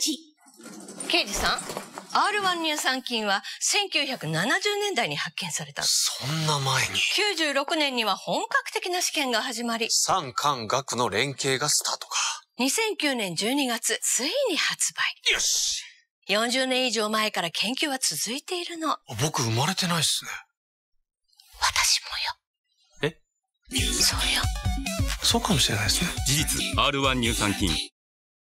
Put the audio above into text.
事。刑事さん R1 乳酸菌は1970年代に発見された。そんな前に ?96 年には本格的な試験が始まり、産官学の連携がスタートか。2009年12月、ついに発売。よし !40 年以上前から研究は続いているの。僕生まれてないっすね。私もよ。えそうよ。そうかもしれないですね。事実、R1 乳酸菌。